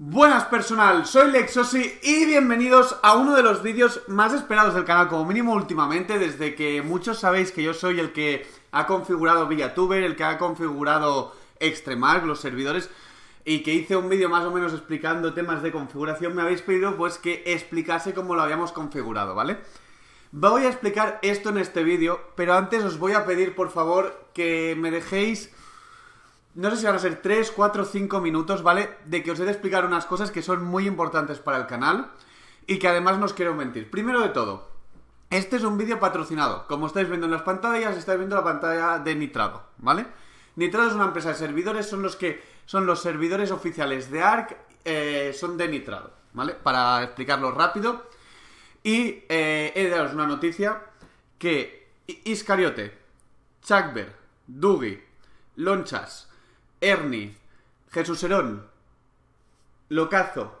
Buenas personal, soy Lexosi y bienvenidos a uno de los vídeos más esperados del canal, como mínimo últimamente, desde que muchos sabéis que yo soy el que ha configurado VillaTuber, el que ha configurado Extremar, los servidores, y que hice un vídeo más o menos explicando temas de configuración, me habéis pedido pues que explicase cómo lo habíamos configurado, ¿vale? Voy a explicar esto en este vídeo, pero antes os voy a pedir por favor que me dejéis no sé si van a ser 3, 4, 5 minutos, ¿vale? De que os he de explicar unas cosas que son muy importantes para el canal y que además no os quiero mentir. Primero de todo, este es un vídeo patrocinado. Como estáis viendo en las pantallas, estáis viendo la pantalla de Nitrado, ¿vale? Nitrado es una empresa de servidores, son los que son los servidores oficiales de ARC, eh, son de Nitrado, ¿vale? Para explicarlo rápido. Y eh, he de daros una noticia que Iscariote, Chagber, Dugi, Lonchas, Ernie, Jesús Herón, Locazo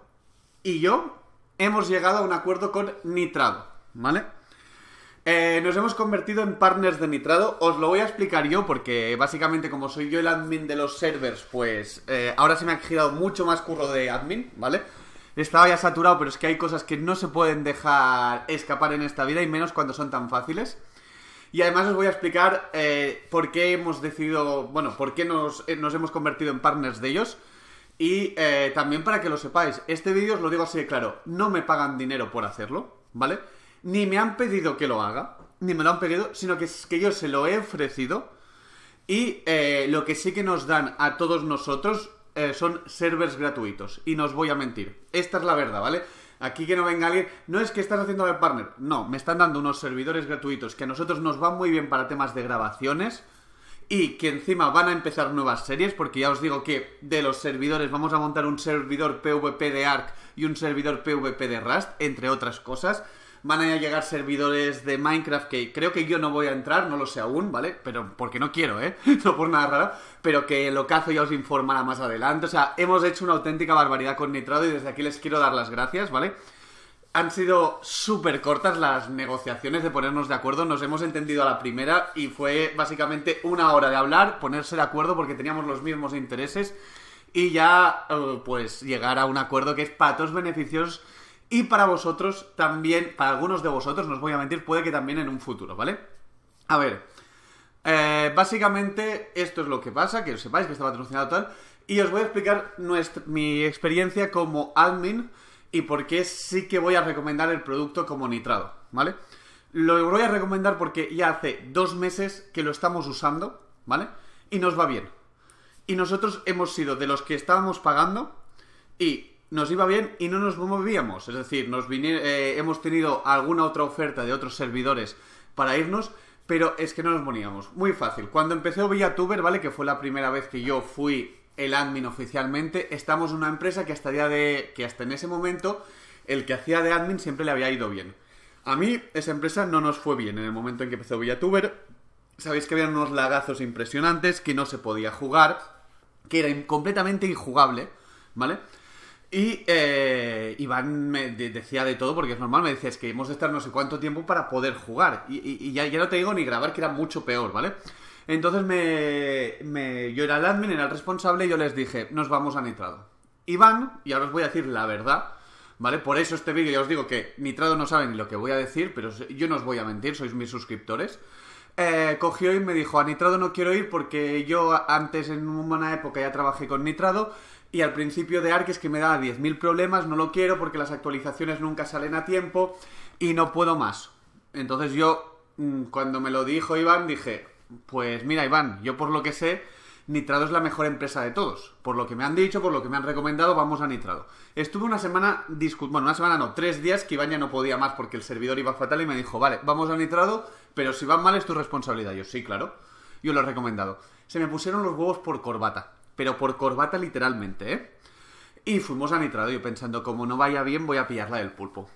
y yo hemos llegado a un acuerdo con Nitrado, ¿vale? Eh, nos hemos convertido en partners de Nitrado. Os lo voy a explicar yo porque básicamente como soy yo el admin de los servers, pues eh, ahora se me ha girado mucho más curro de admin, ¿vale? Estaba ya saturado, pero es que hay cosas que no se pueden dejar escapar en esta vida y menos cuando son tan fáciles. Y además os voy a explicar eh, por qué hemos decidido, bueno, por qué nos, eh, hemos convertido en partners de ellos. Y eh, también para que lo sepáis, este vídeo os lo digo así de claro, no me pagan dinero por hacerlo, ¿vale? Ni me han pedido que lo haga, ni me lo han pedido, sino que, es que yo se lo he ofrecido. Y lo que sí que nos dan a todos nosotros son servers gratuitos. Y no os voy a mentir, esta es la verdad, ¿vale? Aquí que no venga alguien, no es que estás haciendo el partner, no, me están dando unos servidores gratuitos que a nosotros nos van muy bien para temas de grabaciones y que encima van a empezar nuevas series, porque ya os digo que de los servidores vamos a montar un servidor PvP de ARC y un servidor PvP de Rust, entre otras cosas van a llegar servidores de Minecraft que creo que yo no voy a entrar, no lo sé aún, ¿vale? Pero porque no quiero, ¿eh? No por nada raro, pero que lo cazo ya os informará más adelante. O sea, hemos hecho una auténtica barbaridad con Nitrado y desde aquí les quiero dar las gracias, ¿vale? Han sido súper cortas las negociaciones de ponernos de acuerdo, nos hemos entendido a la primera y fue básicamente una hora de hablar, ponerse de acuerdo porque teníamos los mismos intereses y ya eh, pues llegar a un acuerdo que es para todos beneficios y para vosotros también, para algunos de vosotros, no os voy a mentir, puede que también en un futuro, ¿vale? A ver, eh, básicamente esto es lo que pasa, que os sepáis que está patrocinado tal, y os voy a explicar nuestra, mi experiencia como admin y por qué sí que voy a recomendar el producto como nitrado, ¿vale? Lo voy a recomendar porque ya hace dos meses que lo estamos usando, ¿vale? Y nos va bien. Y nosotros hemos sido de los que estábamos pagando y nos iba bien y no nos movíamos. Es decir, nos eh, hemos tenido alguna otra oferta de otros servidores para irnos, pero es que no nos movíamos. Muy fácil. Cuando empecé Villatuber, ¿vale? Que fue la primera vez que yo fui el admin oficialmente, estamos en una empresa que hasta, día de, que hasta en ese momento el que hacía de admin siempre le había ido bien. A mí esa empresa no nos fue bien en el momento en que empezó Villatuber. Sabéis que había unos lagazos impresionantes, que no se podía jugar, que era completamente injugable, ¿vale? Y eh, Iván me decía de todo, porque es normal, me decía, es que hemos de estar no sé cuánto tiempo para poder jugar. Y, ya, no te digo ni grabar, que era mucho peor, ¿vale? Entonces me, yo era el admin, era el responsable, y yo les dije, nos vamos a Nitrado. Iván, y ahora os voy a decir la verdad, ¿vale? Por eso este vídeo ya os digo que Nitrado no sabe ni lo que voy a decir, pero yo no os voy a mentir, sois mis suscriptores. Eh, cogió y me dijo, a Nitrado no quiero ir porque yo antes en una época ya trabajé con Nitrado y al principio de Ark es que me da 10.000 problemas, no lo quiero porque las actualizaciones nunca salen a tiempo y no puedo más. Entonces yo, mm, cuando me lo dijo Iván, dije, pues mira Iván, yo por lo que sé, Nitrado es la mejor empresa de todos. Por lo que me han dicho, por lo que me han recomendado, vamos a Nitrado. Estuve una semana, bueno, una semana no, tres días que Iván ya no podía más porque el servidor iba fatal y me dijo, vale, vamos a Nitrado, pero si va mal es tu responsabilidad. Yo sí, claro, yo lo he recomendado. Se me pusieron los huevos por corbata pero por corbata literalmente, ¿eh? Y fuimos a Nitrado, yo pensando, como no vaya bien, voy a pillarla del pulpo.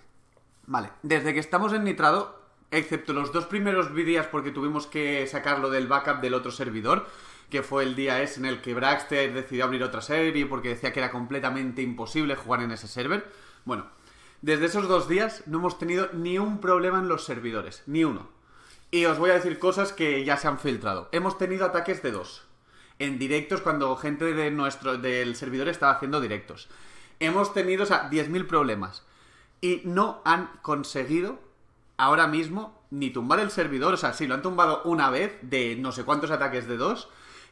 Vale, desde que estamos en Nitrado, excepto los dos primeros días porque tuvimos que sacarlo del backup del otro servidor, que fue el día ese en el que Braxter decidió abrir otra serie porque decía que era completamente imposible jugar en ese server. Bueno, desde esos dos días no hemos tenido ni un problema en los servidores, ni uno. Y os voy a decir cosas que ya se han filtrado. Hemos tenido ataques de dos en directos cuando gente de nuestro, del servidor estaba haciendo directos. Hemos tenido, o 10.000 problemas. Y no han conseguido ahora mismo ni tumbar el servidor. O sea, sí, lo han tumbado una vez de no sé cuántos ataques de dos.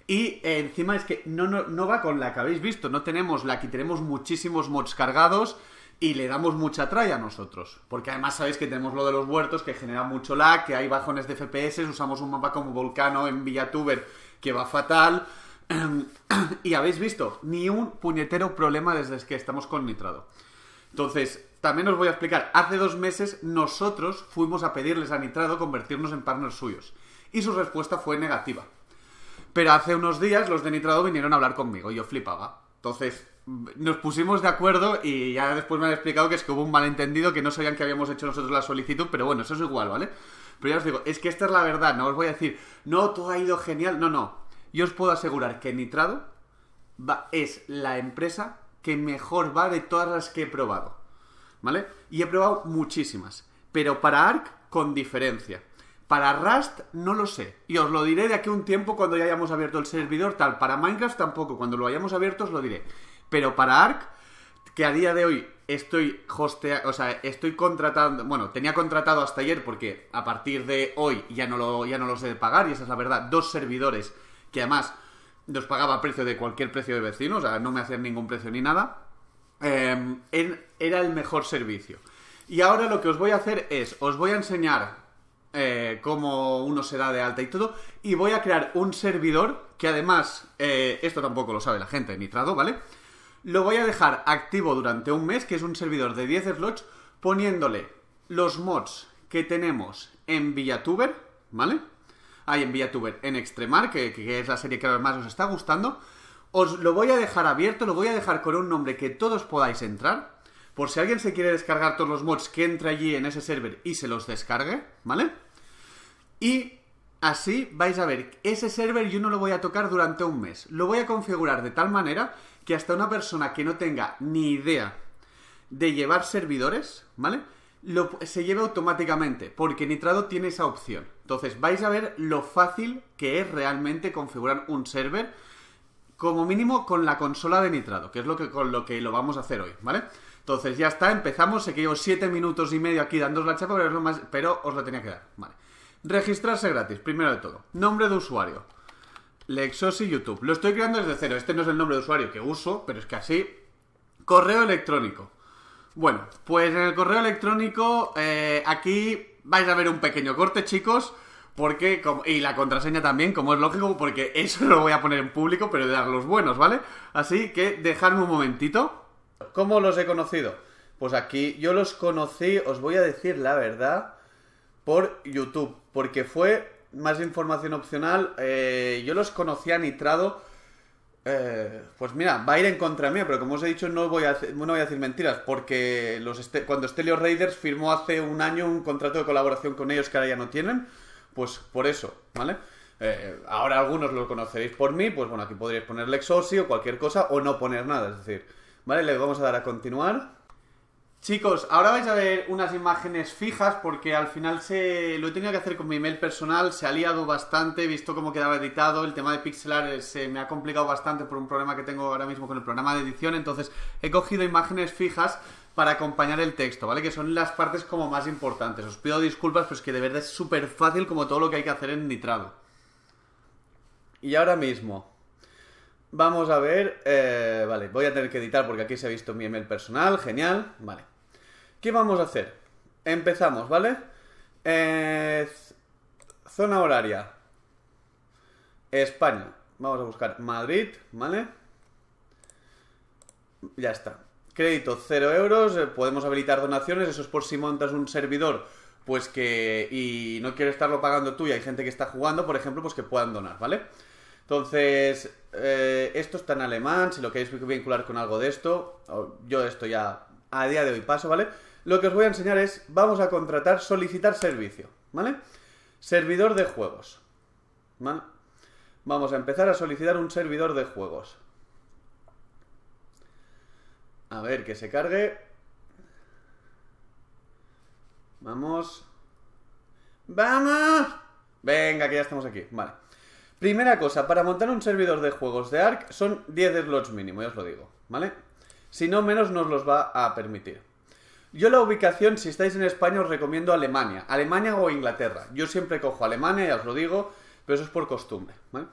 Y eh, encima es que no, no, va con la que habéis visto. No tenemos la que tenemos muchísimos mods cargados y le damos mucha traya a nosotros. Porque además sabéis que tenemos lo de los huertos, que genera mucho lag, que hay bajones de FPS, usamos un mapa como Volcano en Villatuber que va fatal. y habéis visto, ni un puñetero problema desde que estamos con nitrado. Entonces, también os voy a explicar, hace dos meses nosotros fuimos a pedirles a nitrado convertirnos en partners suyos. Y su respuesta fue negativa. Pero hace unos días los de nitrado vinieron a hablar conmigo y yo flipaba. Entonces, nos pusimos de acuerdo y ya después me han explicado que es que hubo un malentendido, que no sabían que habíamos hecho nosotros la solicitud, pero bueno, eso es igual, ¿vale? Pero ya os digo, es que esta es la verdad, no os voy a decir, no, todo ha ido genial, no, no. Yo os puedo asegurar que Nitrado va, es la empresa que mejor va de todas las que he probado. ¿Vale? Y he probado muchísimas. Pero para ARC, con diferencia. Para Rust no lo sé. Y os lo diré de aquí a un tiempo cuando ya hayamos abierto el servidor, tal. Para Minecraft tampoco. Cuando lo hayamos abierto os lo diré. Pero para Ark que a día de hoy estoy hostea, o sea, estoy contratando, bueno, tenía contratado hasta ayer porque a partir de hoy ya no lo ya no los he de pagar y esa es la verdad, dos servidores que además nos pagaba a precio de cualquier precio de vecino, o sea, no me hacían ningún precio ni nada. Em, era el mejor servicio. Y ahora lo que os voy a hacer es, os voy a enseñar eh, cómo uno se da de alta y todo, y voy a crear un servidor que además, eh, esto tampoco lo sabe la gente de Nitrado, ¿vale? Lo voy a dejar activo durante un mes, que es un servidor de 10 slots, poniéndole los mods que tenemos en Villatuber, ¿vale? Hay en Villatuber, en Extremar, que, que es la serie que más os está gustando. Os lo voy a dejar abierto, lo voy a dejar con un nombre que todos podáis entrar. Por si alguien se quiere descargar todos los mods, que entre allí en ese server y se los descargue, ¿vale? Y así vais a ver ese server yo no lo voy a tocar durante un mes. Lo voy a configurar de tal manera que hasta una persona que no tenga ni idea de llevar servidores, ¿vale? se lleve automáticamente, porque Nitrado tiene esa opción. Entonces vais a ver lo fácil que es realmente configurar un server, como mínimo con la consola de Nitrado, que es lo que, con lo que lo vamos a hacer hoy, ¿vale? Entonces ya está, empezamos, sé que llevo 7 minutos y medio aquí dándos la chapa, pero, más, pero os lo tenía que dar, Registrarse gratis, primero de todo. Nombre de usuario Lexosi YouTube. Lo estoy creando desde cero. Este no es el nombre de usuario que uso, pero es que así. Correo electrónico. Bueno, pues en el correo electrónico eh, aquí vais a ver un pequeño corte, chicos. Porque, y la contraseña también, como es lógico, porque eso lo voy a poner en público, pero de dar los buenos, ¿vale? Así que dejadme un momentito. ¿Cómo los he conocido? Pues aquí yo los conocí, os voy a decir la verdad, por YouTube, porque fue más información opcional. Eh, yo los conocía nitrado. Eh, pues mira, va a ir en contra mía, pero como os he dicho, no voy a, no voy a decir mentiras, porque los este, cuando Stelio Raiders firmó hace un año un contrato de colaboración con ellos que ahora ya no tienen, pues por eso, ¿vale? Eh, ahora algunos los conoceréis por mí, pues bueno, aquí podríais ponerle Exorci o cualquier cosa, o no poner nada, es decir, ¿vale? Le vamos a dar a continuar. Chicos, ahora vais a ver unas imágenes fijas porque al final se lo he tenido que hacer con mi email personal, se ha liado bastante, he visto cómo quedaba editado, el tema de pixelar eh, se me ha complicado bastante por un problema que tengo ahora mismo con el programa de edición, entonces he cogido imágenes fijas para acompañar el texto, ¿vale? Que son las partes como más importantes. Os pido disculpas, pues que de verdad es súper fácil como todo lo que hay que hacer en nitrado. Y ahora mismo, vamos a ver, eh, vale, voy a tener que editar porque aquí se ha visto mi email personal, genial, vale. ¿Qué vamos a hacer? Empezamos, ¿vale? Eh, zona horaria. España. Vamos a buscar Madrid, ¿vale? Ya está. Crédito 0 euros. Eh, podemos habilitar donaciones. Eso es por si montas un servidor. Pues que. Y no quieres estarlo pagando tú y hay gente que está jugando, por ejemplo, pues que puedan donar, ¿vale? Entonces, eh, esto está en alemán. Si lo queréis vincular con algo de esto, yo esto ya a día de hoy paso, ¿vale? lo que os voy a enseñar es, vamos a contratar, solicitar servicio, ¿vale? Servidor de juegos, ¿vale? Vamos a empezar a solicitar un servidor de juegos. A ver, que se cargue. Vamos. ¡Vamos! Venga, que ya estamos aquí. Vale. Primera cosa, para montar un servidor de juegos de ARC son 10 slots mínimo, ya os lo digo, ¿vale? Si no, menos nos los va a permitir. Yo la ubicación, si estáis en España, os recomiendo Alemania. Alemania o Inglaterra. Yo siempre cojo Alemania, ya os lo digo, pero eso es por costumbre. ¿vale?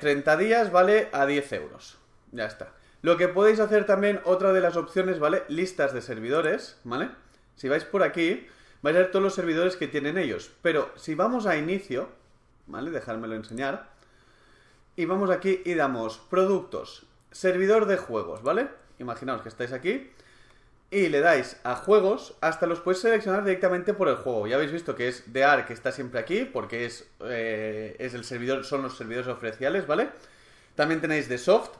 30 eh, días vale a 10 euros. Ya está. Lo que podéis hacer también, otra de las opciones, ¿vale? Listas de servidores, ¿vale? Si vais por aquí, vais a ver todos los servidores que tienen ellos. Pero si vamos a inicio, ¿vale? Dejármelo enseñar. Y vamos aquí y damos productos, servidor de juegos, ¿vale? Imaginaos que estáis aquí y le dais a juegos hasta los puedes seleccionar directamente por el juego. Ya habéis visto que es The Ark, que está siempre aquí porque es, eh, es el servidor, son los servidores oficiales, ¿vale? También tenéis The Soft,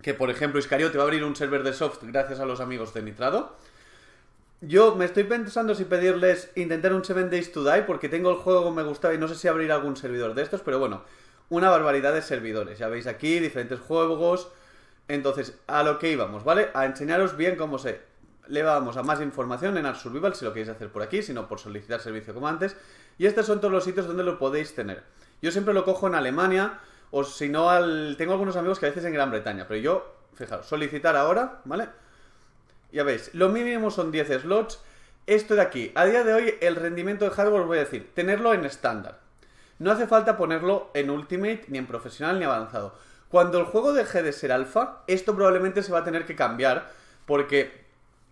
que por ejemplo Iscario te va a abrir un server de Soft gracias a los amigos de Nitrado. Yo me estoy pensando si pedirles intentar un 7 Days to Die porque tengo el juego que me gustaba y no sé si abrir algún servidor de estos, pero bueno, una barbaridad de servidores. Ya veis aquí diferentes juegos. Entonces, a lo que íbamos, ¿vale? A enseñaros bien cómo se le vamos a más información en Art Survival si lo queréis hacer por aquí, sino por solicitar servicio como antes. Y estos son todos los sitios donde lo podéis tener. Yo siempre lo cojo en Alemania o si no al... Tengo algunos amigos que a veces en Gran Bretaña, pero yo, fijaos, solicitar ahora, ¿vale? Ya veis, lo mínimo son 10 slots. Esto de aquí, a día de hoy el rendimiento de hardware, os voy a decir, tenerlo en estándar. No hace falta ponerlo en Ultimate, ni en profesional, ni avanzado. Cuando el juego deje de ser alfa, esto probablemente se va a tener que cambiar, porque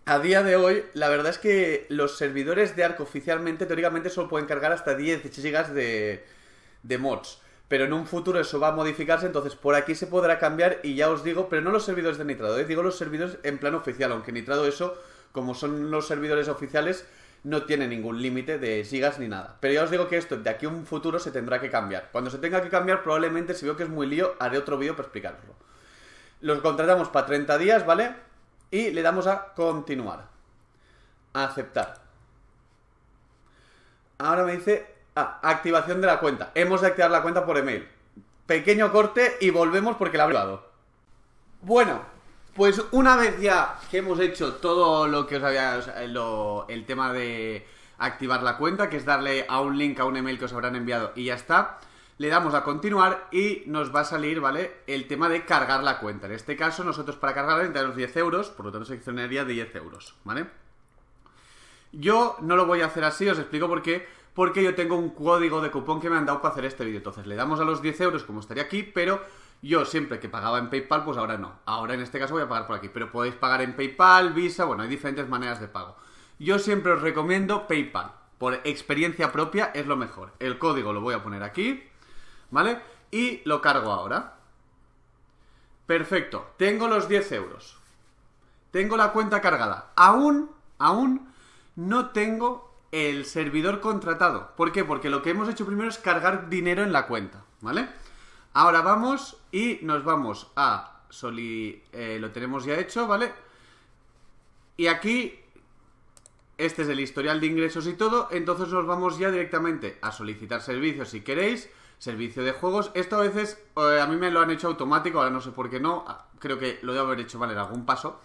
a día de hoy, la verdad es que los servidores de Arco oficialmente, teóricamente, solo pueden cargar hasta 10 GB de, mods. Pero en un futuro eso va a modificarse, entonces por aquí se podrá cambiar y ya os digo, pero no los servidores de Nitrado, ¿eh? digo los servidores en plan oficial, aunque Nitrado eso, como son los servidores oficiales, no tiene ningún límite de gigas ni nada. Pero ya os digo que esto de aquí a un futuro se tendrá que cambiar. Cuando se tenga que cambiar, probablemente si veo que es muy lío, haré otro vídeo para explicarlo. Los contratamos para 30 días, ¿vale? Y le damos a continuar. A aceptar. Ahora me dice ah, activación de la cuenta. Hemos de activar la cuenta por email. Pequeño corte y volvemos porque la ha hablado. Bueno, pues una vez ya que hemos hecho todo lo que os había... el tema de activar la cuenta, que es darle a un link a un email que os habrán enviado y ya está le damos a continuar y nos va a salir, ¿vale? El tema de cargar la cuenta. En este caso, nosotros para cargar los 10 euros, por lo tanto seleccionaría 10 euros, ¿vale? Yo no lo voy a hacer así, os explico por qué. Porque yo tengo un código de cupón que me han dado para hacer este vídeo. Entonces le damos a los 10 euros como estaría aquí, pero yo siempre que pagaba en PayPal, pues ahora no. Ahora en este caso voy a pagar por aquí, pero podéis pagar en PayPal, Visa, bueno, hay diferentes maneras de pago. Yo siempre os recomiendo PayPal. Por experiencia propia es lo mejor. El código lo voy a poner aquí. ¿vale? Y lo cargo ahora. Perfecto, tengo los 10 euros. Tengo la cuenta cargada. Aún, aún no tengo el servidor contratado. ¿Por qué? Porque lo que hemos hecho primero es cargar dinero en la cuenta, ¿vale? Ahora vamos y nos vamos a Soli... Eh, lo tenemos ya hecho, ¿vale? Y aquí, este es el historial de ingresos y todo, entonces nos vamos ya directamente a solicitar servicios si queréis servicio de juegos. Esto a veces eh, a mí me lo han hecho automático, ahora no sé por qué no. Ah, creo que lo debo haber hecho vale en algún paso.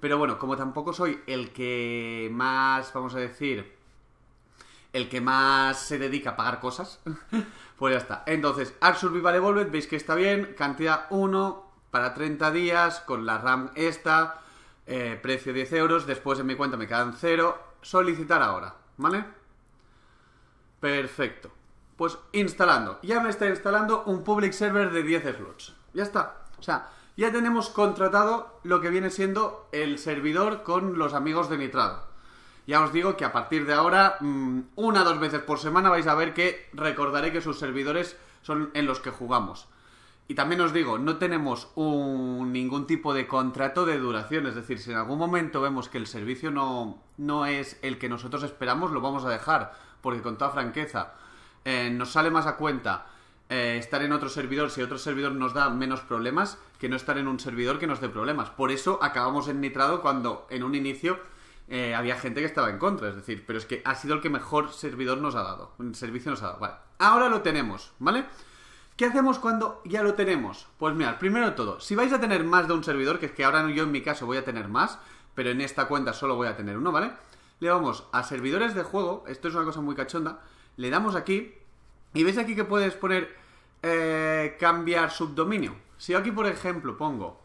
Pero bueno, como tampoco soy el que más, vamos a decir, el que más se dedica a pagar cosas, pues ya está. Entonces, Ark Survival Evolved, veis que está bien, cantidad 1 para 30 días, con la RAM esta, eh, precio 10 euros, después en mi cuenta me quedan 0, solicitar ahora, ¿vale? Perfecto. Pues instalando. Ya me está instalando un public server de 10 slots. Ya está. O sea, ya tenemos contratado lo que viene siendo el servidor con los amigos de Nitrado. Ya os digo que a partir de ahora, mm, una o dos veces por semana vais a ver que recordaré que sus servidores son en los que jugamos. Y también os digo, no tenemos ningún tipo de contrato de duración, es decir, si en algún momento vemos que el servicio no, no es el que nosotros esperamos, lo vamos a dejar, porque con toda franqueza, eh, nos sale más a cuenta eh, estar en otro servidor si otro servidor nos da menos problemas que no estar en un servidor que nos dé problemas. Por eso acabamos en nitrado cuando en un inicio eh, había gente que estaba en contra, es decir, pero es que ha sido el que mejor servidor nos ha dado, un servicio nos ha dado. Vale, ahora lo tenemos, ¿vale? ¿Qué hacemos cuando ya lo tenemos? Pues mirad, primero de todo, si vais a tener más de un servidor, que es que ahora yo en mi caso voy a tener más, pero en esta cuenta solo voy a tener uno, ¿vale? Le vamos a servidores de juego, esto es una cosa muy cachonda, le damos aquí y ves aquí que puedes poner eh, cambiar subdominio. Si yo aquí, por ejemplo, pongo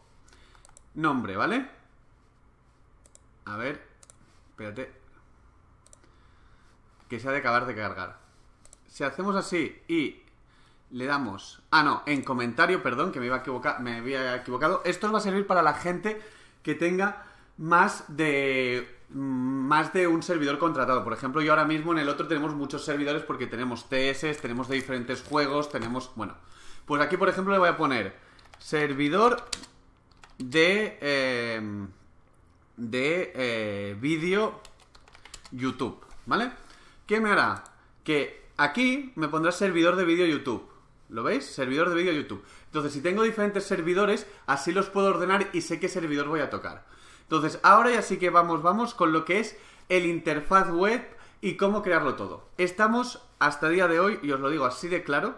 nombre, ¿vale? A ver, espérate. Que se ha de acabar de cargar. Si hacemos así y le damos... Ah, no, en comentario, perdón, que me, a equivocar, me había equivocado. Esto va a servir para la gente que tenga más de más de un servidor contratado. Por ejemplo, yo ahora mismo en el otro tenemos muchos servidores porque tenemos TS, tenemos de diferentes juegos, tenemos, bueno, pues aquí por ejemplo le voy a poner servidor de em, de eh, vídeo YouTube, ¿vale? ¿Qué me hará? Que aquí me pondrá servidor de vídeo YouTube. ¿Lo veis? Servidor de vídeo YouTube. Entonces, si tengo diferentes servidores, así los puedo ordenar y sé qué servidor voy a tocar. Entonces, ahora ya sí que vamos, vamos con lo que es el interfaz web y cómo crearlo todo. Estamos hasta día de hoy, y os lo digo así de claro,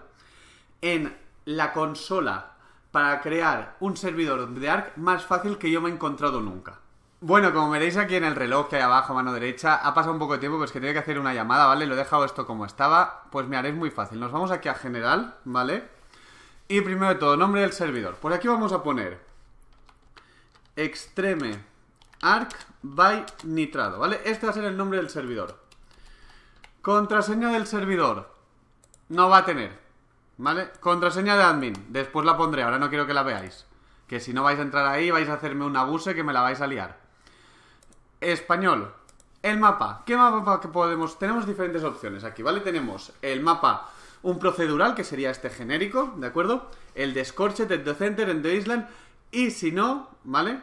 en la consola para crear un servidor de ARC más fácil que yo me he encontrado nunca. Bueno, como veréis aquí en el reloj que hay abajo, mano derecha, ha pasado un poco de tiempo, pues que tenía que hacer una llamada, ¿vale? Lo he dejado esto como estaba, pues me haréis muy fácil. Nos vamos aquí a general, ¿vale? Y primero de todo, nombre del servidor. por aquí vamos a poner extreme Arc by Nitrado, ¿vale? Este va a ser el nombre del servidor. Contraseña del servidor. No va a tener, ¿vale? Contraseña de admin. Después la pondré, ahora no quiero que la veáis. Que si no vais a entrar ahí, vais a hacerme un abuse que me la vais a liar. Español. El mapa. ¿Qué mapa que podemos? Tenemos diferentes opciones aquí, ¿vale? Tenemos el mapa, un procedural, que sería este genérico, ¿de acuerdo? El de Scorched, el de Center, el The Island. Y si no, ¿vale?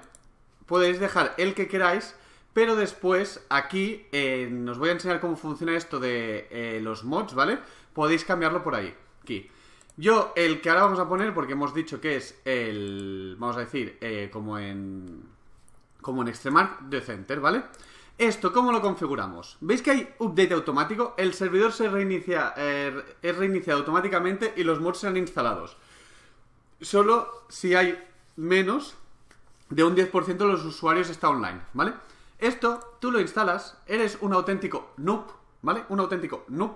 podéis dejar el que queráis, pero después aquí eh, nos voy a enseñar cómo funciona esto de eh, los mods, ¿vale? Podéis cambiarlo por ahí, aquí. Yo, el que ahora vamos a poner, porque hemos dicho que es el, vamos a decir, eh, como en como en extremar de Center, ¿vale? Esto, ¿cómo lo configuramos? ¿Veis que hay update automático? El servidor se reinicia, es reiniciado automáticamente y los mods se han instalados. Solo si hay menos de un 10% de los usuarios está online, ¿vale? Esto tú lo instalas, eres un auténtico noob, ¿vale? Un auténtico noob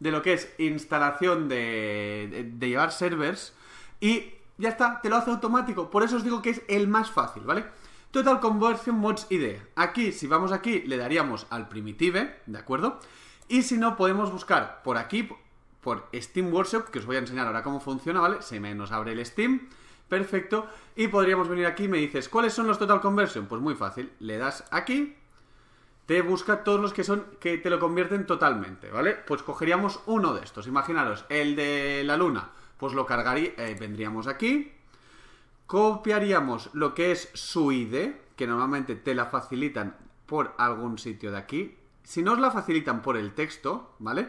de lo que es instalación de, de, llevar servers y ya está, te lo hace automático. Por eso os digo que es el más fácil, ¿vale? Total Conversion Mods ID. Aquí, si vamos aquí, le daríamos al Primitive, ¿de acuerdo? Y si no, podemos buscar por aquí, por Steam Workshop, que os voy a enseñar ahora cómo funciona, ¿vale? Se me nos abre el Steam. Perfecto. Y podríamos venir aquí me dices, ¿cuáles son los total conversion? Pues muy fácil, le das aquí, te busca todos los que son que te lo convierten totalmente, ¿vale? Pues cogeríamos uno de estos, imaginaros, el de la luna, pues lo cargaría, y eh, vendríamos aquí, copiaríamos lo que es su ID, que normalmente te la facilitan por algún sitio de aquí. Si no os la facilitan por el texto, ¿vale?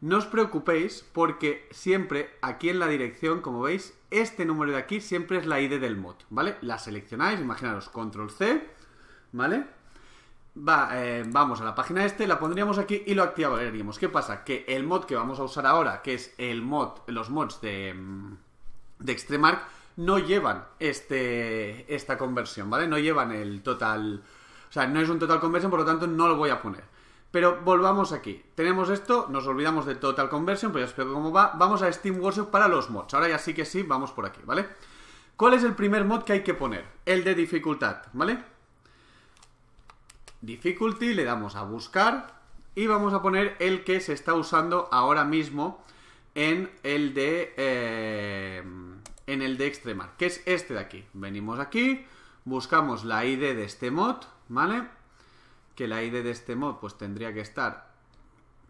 No os preocupéis porque siempre aquí en la dirección, como veis, este número de aquí siempre es la ID del mod, ¿vale? La seleccionáis, imaginaros, control C, ¿vale? Eh, vamos a la página este, la pondríamos aquí y lo activaríamos. ¿Qué pasa? Que el mod que vamos a usar ahora, que es el mod, los mods de, mm, de Extremark, no llevan este, esta conversión, ¿vale? No llevan el total, o sea, no es un total conversión, por lo tanto no lo voy a poner. Pero volvamos aquí. Tenemos esto, nos olvidamos de Total Conversion, pues ya os cómo va. Vamos a Steam Workshop para los mods. Ahora ya sí que sí, vamos por aquí, ¿vale? ¿Cuál es el primer mod que hay que poner? El de dificultad, ¿vale? Difficulty, le damos a buscar y vamos a poner el que se está usando ahora mismo en el de eh, en el de extremar, que es este de aquí. Venimos aquí, buscamos la ID de este mod, ¿vale? que la ID de este mod pues tendría que estar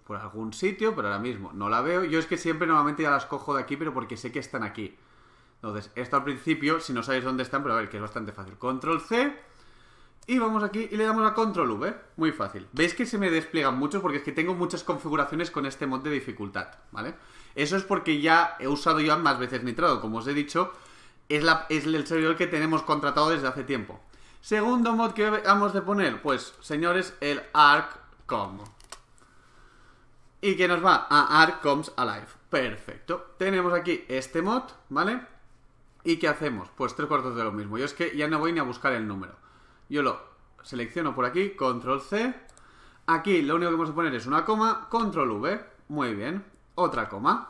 por algún sitio, pero ahora mismo no la veo. Yo es que siempre normalmente ya las cojo de aquí, pero porque sé que están aquí. Entonces, esto al principio, si no sabéis dónde están, pero a ver, que es bastante fácil. Control C. Y vamos aquí y le damos a Control V. ¿eh? Muy fácil. Veis que se me despliegan muchos porque es que tengo muchas configuraciones con este mod de dificultad, ¿vale? Eso es porque ya he usado yo más veces nitrado, como os he dicho. Es, es el servidor que tenemos contratado desde hace tiempo. Segundo mod que vamos de poner, pues, señores, el ArcCom. Y que nos va a ArcComs Alive. Perfecto. Tenemos aquí este mod, ¿vale? ¿Y qué hacemos? Pues tres cuartos de lo mismo. Yo es que ya no voy ni a buscar el número. Yo lo selecciono por aquí, control C. Aquí lo único que vamos a poner es una coma, control V. Muy bien. Otra coma.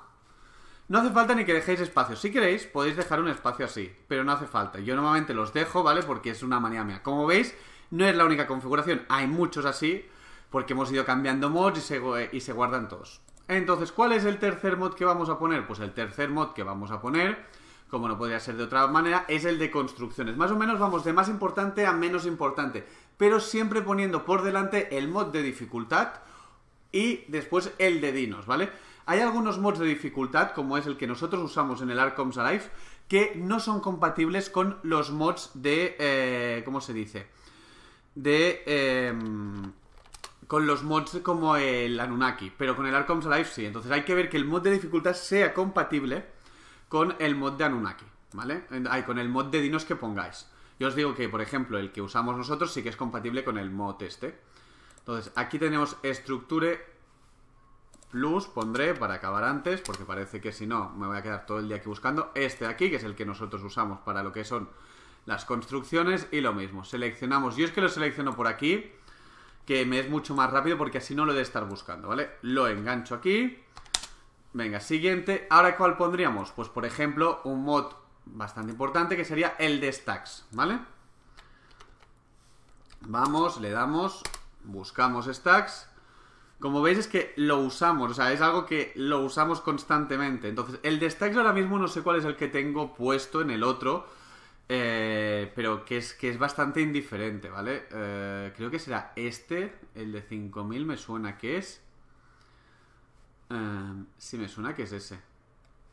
No hace falta ni que dejéis espacio. Si queréis, podéis dejar un espacio así, pero no hace falta. Yo normalmente los dejo, ¿vale? Porque es una manía mía. Como veis, no es la única configuración. Hay muchos así, porque hemos ido cambiando mods y se, y se guardan todos. Entonces, ¿cuál es el tercer mod que vamos a poner? Pues el tercer mod que vamos a poner, como no podría ser de otra manera, es el de construcciones. Más o menos vamos de más importante a menos importante, pero siempre poniendo por delante el mod de dificultad y después el de dinos, ¿vale? Hay algunos mods de dificultad, como es el que nosotros usamos en el Arcoms Alive, que no son compatibles con los mods de... Eh, ¿Cómo se dice? De... Em, con los mods como el Anunnaki, pero con el Arcoms Alive sí. Entonces hay que ver que el mod de dificultad sea compatible con el mod de Anunnaki, ¿vale? con el mod de dinos que pongáis. Yo os digo que, por ejemplo, el que usamos nosotros sí que es compatible con el mod este. Entonces, aquí tenemos estructure Plus pondré para acabar antes, porque parece que si no me voy a quedar todo el día aquí buscando este de aquí, que es el que nosotros usamos para lo que son las construcciones y lo mismo, seleccionamos, yo es que lo selecciono por aquí, que me es mucho más rápido porque así no lo he de estar buscando, ¿vale? Lo engancho aquí, venga, siguiente, ahora ¿cuál pondríamos? Pues por ejemplo un mod bastante importante que sería el de stacks, ¿vale? Vamos, le damos, buscamos stacks como veis es que lo usamos, o sea, es algo que lo usamos constantemente. Entonces, el de Stacks ahora mismo no sé cuál es el que tengo puesto en el otro, eh, pero que es, que es bastante indiferente, ¿vale? Eh, creo que será este, el de 5000 me suena que es... Em, sí, me suena que es ese.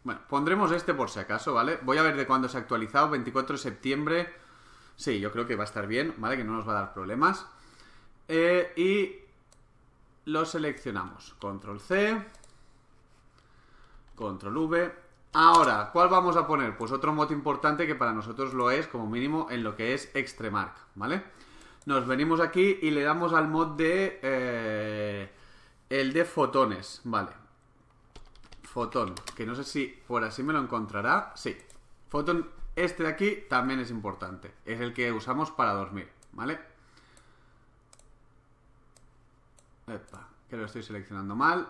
Bueno, pondremos este por si acaso, ¿vale? Voy a ver de cuándo se ha actualizado, 24 de septiembre. Sí, yo creo que va a estar bien, ¿vale? Que no nos va a dar problemas. Eh, y lo seleccionamos. Control C, Control V. Ahora, ¿cuál vamos a poner? Pues otro mod importante que para nosotros lo es, como mínimo, en lo que es Extremark, ¿vale? Nos venimos aquí y le damos al mod de... Eh, el de fotones, vale. Fotón, que no sé si por así me lo encontrará. Sí, fotón este de aquí también es importante. Es el que usamos para dormir, ¿vale? Epa, que lo estoy seleccionando mal.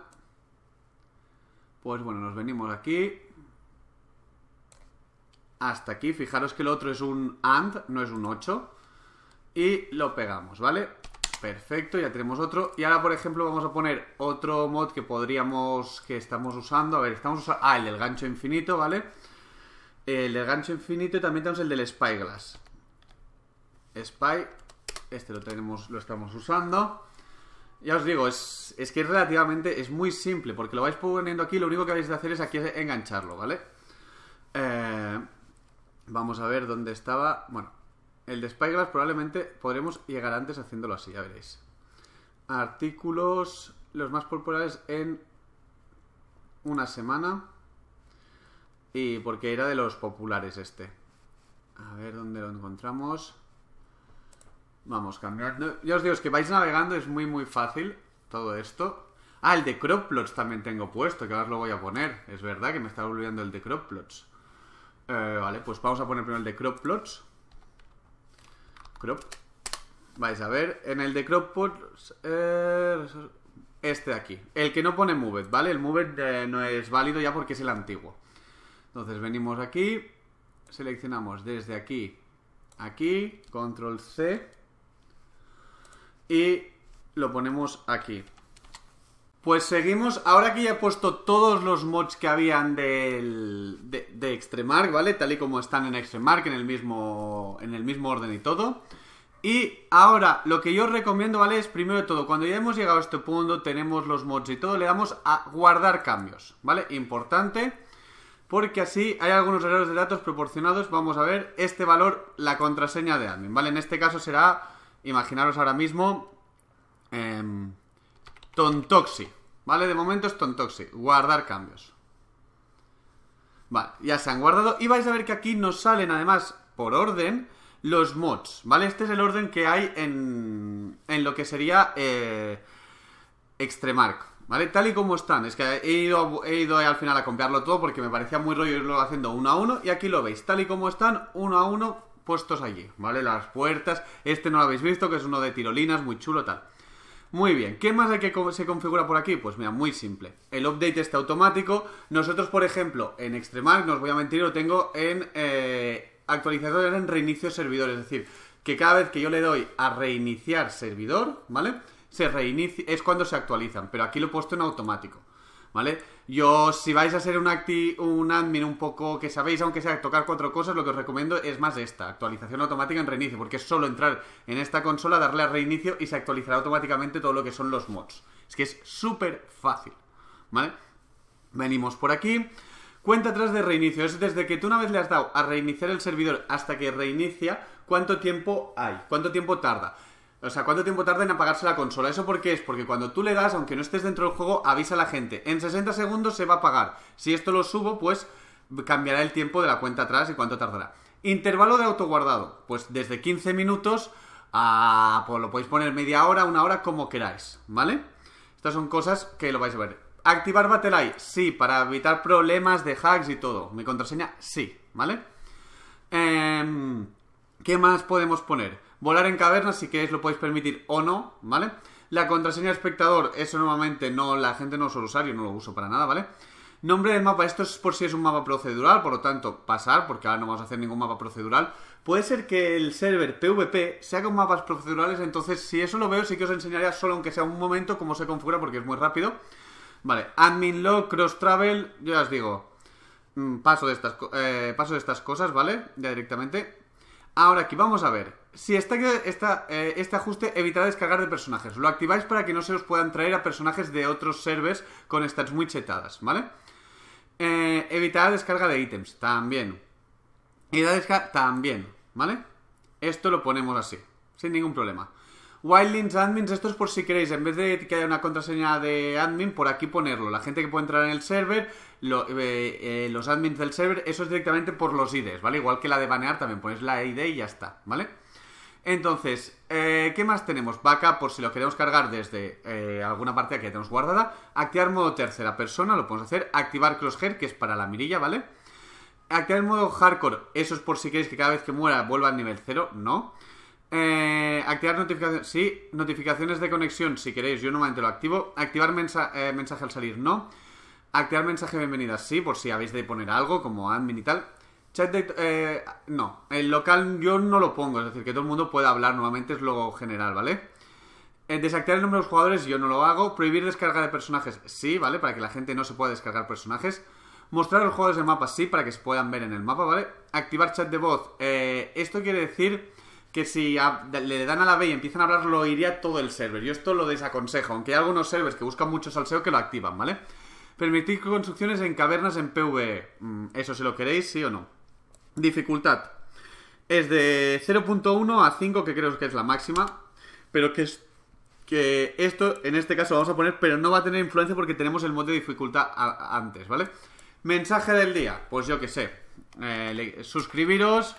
Pues bueno, nos venimos aquí. Hasta aquí. Fijaros que el otro es un AND, no es un 8. Y lo pegamos, ¿vale? Perfecto, ya tenemos otro. Y ahora, por ejemplo, vamos a poner otro mod que podríamos... que estamos usando. A ver, estamos usando... Ah, el del gancho infinito, ¿vale? El del gancho infinito y también tenemos el del Spyglass. Spy... Este lo tenemos, lo estamos usando. Ya os digo, es, que es relativamente, es muy simple, porque lo vais poniendo aquí, lo único que habéis de hacer es aquí engancharlo, ¿vale? Eh, vamos a ver dónde estaba, bueno, el de Spyglass probablemente podremos llegar antes haciéndolo así, ya veréis. Artículos, los más populares en una semana, y porque era de los populares este. A ver dónde lo encontramos. Vamos cambiando. Ya os digo, es que vais navegando, es muy, muy fácil todo esto. Ah, el de crop plots también tengo puesto, que ahora lo voy a poner. Es verdad que me estaba olvidando el de crop plots. Eh, vale, pues vamos a poner primero el de crop plots. Crop. Vais a ver, en el de crop plots... Eh, este de aquí. El que no pone moved, ¿vale? El moved eh, no es válido ya porque es el antiguo. Entonces venimos aquí, seleccionamos desde aquí, aquí, control C y lo ponemos aquí. Pues seguimos, ahora que ya he puesto todos los mods que habían de, de Extremark, ¿vale? Tal y como están en Extremark, en el, mismo, en el mismo orden y todo. Y ahora, lo que yo os recomiendo, ¿vale? Es primero de todo, cuando ya hemos llegado a este punto, tenemos los mods y todo, le damos a guardar cambios, ¿vale? Importante, porque así hay algunos errores de datos proporcionados. Vamos a ver este valor, la contraseña de admin, ¿vale? En este caso será Imaginaros ahora mismo em, Tontoxi, ¿vale? De momento es Tontoxi, guardar cambios. Vale, ya se han guardado y vais a ver que aquí nos salen además por orden los mods, ¿vale? Este es el orden que hay en, en lo que sería eh, Extremark, ¿vale? Tal y como están, es que he ido, he ido al final a copiarlo todo porque me parecía muy rollo irlo haciendo uno a uno y aquí lo veis, tal y como están, uno a uno, puestos allí, ¿vale? Las puertas. Este no lo habéis visto, que es uno de tirolinas, muy chulo, tal. Muy bien, ¿qué más hay que se configura por aquí? Pues mira, muy simple. El update está automático. Nosotros, por ejemplo, en extremar, no os voy a mentir, lo tengo en eh, actualizadores en reinicio servidor. Es decir, que cada vez que yo le doy a reiniciar servidor, ¿vale? Se reinicia, es cuando se actualizan, pero aquí lo he puesto en automático. Yo, si vais a ser un, admin un poco que sabéis, aunque sea tocar cuatro cosas, lo que os recomiendo es más esta, actualización automática en reinicio, porque es solo entrar en esta consola, darle a reinicio y se actualizará automáticamente todo lo que son los mods. Es que es súper fácil, ¿vale? Venimos por aquí. Cuenta atrás de reinicio. Es desde que tú una vez le has dado a reiniciar el servidor hasta que reinicia, ¿cuánto tiempo hay? ¿Cuánto tiempo tarda? O sea, ¿cuánto tiempo tarda en apagarse la consola? ¿Eso por qué es? Porque cuando tú le das, aunque no estés dentro del juego, avisa a la gente. En 60 segundos se va a apagar. Si esto lo subo, pues cambiará el tiempo de la cuenta atrás y cuánto tardará. Intervalo de autoguardado. Pues desde 15 minutos a... Pues lo podéis poner media hora, una hora, como queráis. ¿Vale? Estas son cosas que lo vais a ver. Activar Battle sí, para evitar problemas de hacks y todo. Mi contraseña, sí, ¿vale? Em, ¿Qué más podemos poner? Volar en cavernas, si queréis, lo podéis permitir o no, ¿vale? La contraseña espectador, eso normalmente no, la gente no lo suele usar, yo no lo uso para nada, ¿vale? Nombre del mapa, esto es por si es un mapa procedural, por lo tanto, pasar, porque ahora no vamos a hacer ningún mapa procedural. Puede ser que el server PvP se haga con mapas procedurales, entonces si eso lo veo sí que os enseñaría solo aunque sea un momento cómo se configura porque es muy rápido. Vale, admin log, cross travel, yo ya os digo, mm, paso de estas, eh, paso de estas cosas, ¿vale? Ya directamente. Ahora aquí vamos a ver. Si está, eh, este ajuste evitará descargar de personajes. Lo activáis para que no se os puedan traer a personajes de otros servers con stats muy chetadas, ¿vale? Eh, evitará descarga de ítems, también. Y la descarga, también, ¿vale? Esto lo ponemos así, sin ningún problema. Wildlings admins, esto es por si queréis, en vez de que haya una contraseña de admin, por aquí ponerlo. La gente que puede entrar en el server, eh, eh, los admins del server, eso es directamente por los IDs, ¿vale? Igual que la de banear, también pones la ID y ya está, ¿vale? Entonces, eh, ¿qué más tenemos? vaca? por si lo queremos cargar desde eh, alguna parte que ya tenemos guardada. Activar modo tercera persona, lo podemos hacer. Activar crosshair, que es para la mirilla, ¿vale? Activar modo hardcore, eso es por si queréis que cada vez que muera vuelva al nivel 0, no. Eh, activar notificaciones, sí. Notificaciones de conexión, si queréis, yo normalmente lo activo. Activar mensaje al salir, no. Activar mensaje bienvenida, sí, por si habéis de poner algo como admin y tal. Chat de, eh, no, el local yo no lo pongo, es decir, que todo el mundo pueda hablar, nuevamente es lo general, ¿vale? Eh, desactivar el nombre de los jugadores yo no lo hago. Prohibir descarga de personajes, sí, ¿vale? Para que la gente no se pueda descargar personajes. Mostrar a los jugadores del mapa, sí, para que se puedan ver en el mapa, ¿vale? Activar chat de voz. Eh, esto quiere decir que si le dan a la B y empiezan a hablar, lo iría todo el server. Yo esto lo desaconsejo, aunque hay algunos servers que buscan mucho salseo que lo activan, ¿vale? Permitir construcciones en cavernas en PvE. Mm, eso si lo queréis, sí o no. Dificultad. Es de 0.1 a 5, que creo que es la máxima. Pero que es que esto, en este caso, vamos a poner, pero no va a tener influencia porque tenemos el modo de dificultad antes, ¿vale? Mensaje del día. Pues yo que sé. Eh, suscribiros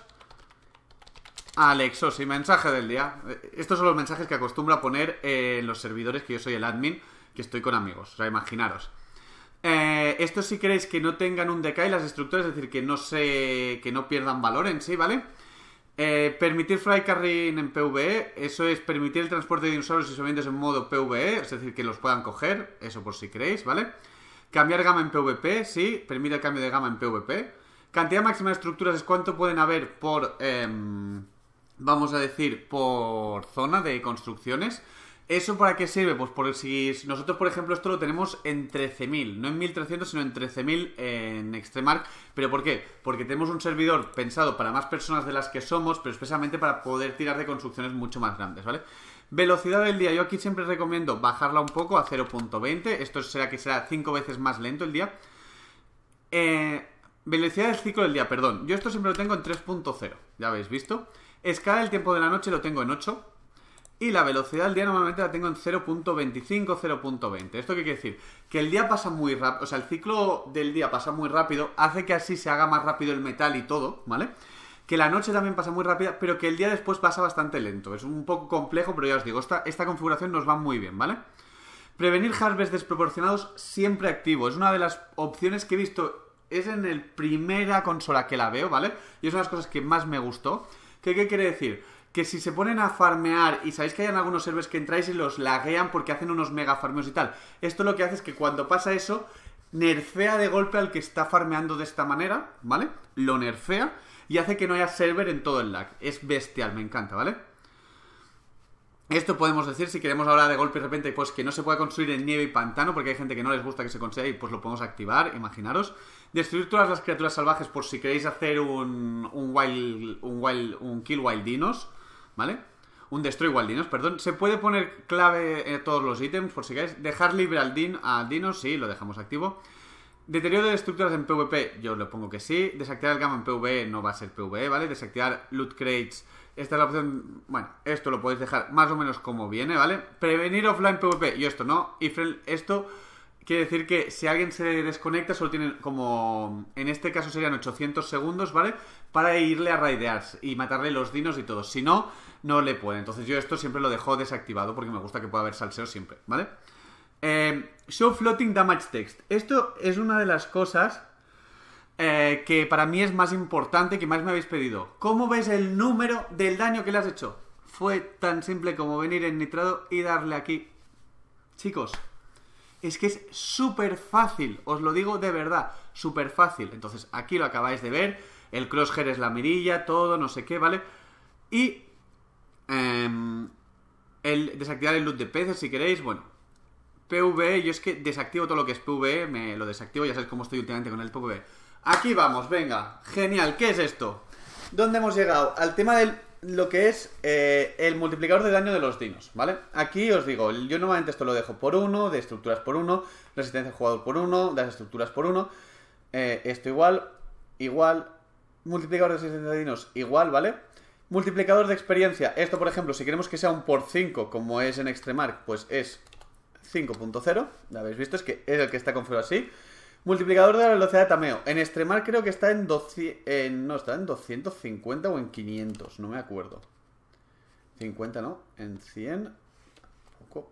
a Alexos y mensaje del día. Eh, estos son los mensajes que acostumbra poner en los servidores que yo soy el admin, que estoy con amigos. O sea, imaginaros. Eh, esto si queréis que no tengan un decay las estructuras, es decir, que no se, que no pierdan valor en sí, ¿vale? Eh, permitir fly carrying en PvE, eso es permitir el transporte de dinosaurios y suministros en modo PvE, es decir, que los puedan coger, eso por si queréis, ¿vale? Cambiar gama en PvP, sí, permite el cambio de gama en PvP. Cantidad máxima de estructuras es cuánto pueden haber por, em, vamos a decir, por zona de construcciones. ¿Eso para qué sirve? Pues porque si nosotros, por ejemplo, esto lo tenemos en 13.000, no en 1.300, sino en 13.000 en Extremark. ¿Pero por qué? Porque tenemos un servidor pensado para más personas de las que somos, pero especialmente para poder tirar de construcciones mucho más grandes, ¿vale? Velocidad del día, yo aquí siempre recomiendo bajarla un poco a 0.20, esto será que será 5 veces más lento el día. Eh, velocidad del ciclo del día, perdón, yo esto siempre lo tengo en 3.0, ya habéis visto. Escala del tiempo de la noche lo tengo en 8, y la velocidad del día normalmente la tengo en 0.25, 0.20. ¿Esto qué quiere decir? Que el día pasa muy rápido, o sea, el ciclo del día pasa muy rápido, hace que así se haga más rápido el metal y todo, ¿vale? Que la noche también pasa muy rápida, pero que el día después pasa bastante lento. Es un poco complejo, pero ya os digo, esta, esta configuración nos va muy bien, ¿vale? Prevenir harvests desproporcionados siempre activo. Es una de las opciones que he visto, es en la primera consola que la veo, ¿vale? Y es una de las cosas que más me gustó. ¿Qué, qué quiere decir? que si se ponen a farmear y sabéis que hay algunos servers que entráis y los laguean porque hacen unos mega farmeos y tal, esto lo que hace es que cuando pasa eso, nerfea de golpe al que está farmeando de esta manera, ¿vale? Lo nerfea y hace que no haya server en todo el lag. Es bestial, me encanta, ¿vale? Esto podemos decir si queremos hablar de golpe de repente pues que no se pueda construir en nieve y pantano porque hay gente que no les gusta que se consiga y pues lo podemos activar, imaginaros. Destruir todas las criaturas salvajes por si queréis hacer un, un wild, un kill wild dinos. ¿vale? Un destroy wall dinos, perdón. ¿Se puede poner clave en eh, todos los ítems, por si queréis? Dejar libre al, din al Dinos sí, lo dejamos activo. Deterioro de estructuras en PvP, yo le pongo que sí. Desactivar el gamma en PvE no va a ser PvE, ¿vale? Desactivar loot crates, esta es la opción... Bueno, esto lo podéis dejar más o menos como viene, ¿vale? Prevenir offline PvP, y esto no. Y esto quiere decir que si alguien se desconecta solo tiene como... En este caso serían 800 segundos, ¿vale? Para irle a raidear y matarle los dinos y todo. Si no, no le puede. Entonces yo esto siempre lo dejo desactivado porque me gusta que pueda haber salseo siempre, ¿vale? Eh, show floating damage text. Esto es una de las cosas eh, que para mí es más importante, que más me habéis pedido. ¿Cómo ves el número del daño que le has hecho? Fue tan simple como venir en nitrado y darle aquí. Chicos, es que es súper fácil, os lo digo de verdad, súper fácil. Entonces aquí lo acabáis de ver, el crosshair es la mirilla, todo, no sé qué, ¿vale? Y Em, el, desactivar el loot de peces si queréis, bueno. Pv e, yo es que desactivo todo lo que es Pv e, me lo desactivo, ya sabéis cómo estoy últimamente con el Pv e. Aquí vamos, venga, genial, ¿qué es esto? ¿Dónde hemos llegado? Al tema de lo que es eh, el multiplicador de daño de los dinos, ¿vale? Aquí os digo, yo normalmente esto lo dejo por 1, de estructuras por uno resistencia de jugador por uno, de las estructuras por uno eh, esto igual, igual, multiplicador de resistencia de dinos igual, ¿vale? Multiplicador de experiencia. Esto, por ejemplo, si queremos que sea un por 5, como es en Extremark, pues es 5.0. Ya habéis visto, es que es el que está configurado así. Multiplicador de la velocidad de tameo. En Extremar creo que está en no, está en 250 o en 500, no me acuerdo. 50, ¿no? En 100. Poco.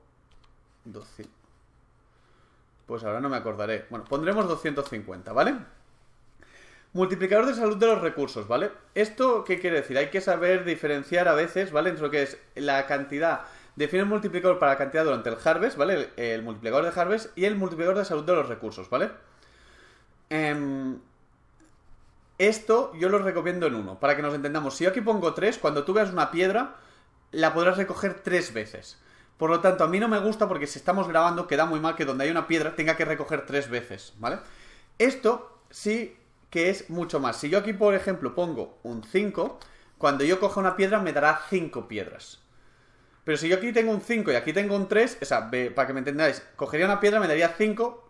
Pues ahora no me acordaré. Bueno, pondremos 250, ¿vale? Multiplicador de salud de los recursos, ¿vale? ¿Esto qué quiere decir? Hay que saber diferenciar a veces, ¿vale? Entre lo que es la cantidad. Define el multiplicador para la cantidad durante el harvest, ¿vale? El, multiplicador de harvest y el multiplicador de salud de los recursos, ¿vale? Em, esto yo lo recomiendo en uno, para que nos entendamos. Si yo aquí pongo tres, cuando tú veas una piedra, la podrás recoger tres veces. Por lo tanto, a mí no me gusta porque si estamos grabando queda muy mal que donde hay una piedra tenga que recoger tres veces, ¿vale? Esto sí que es mucho más. Si yo aquí, por ejemplo, pongo un 5, cuando yo coja una piedra me dará 5 piedras. Pero si yo aquí tengo un 5 y aquí tengo un 3, o sea, para que me entendáis, cogería una piedra, me daría 5,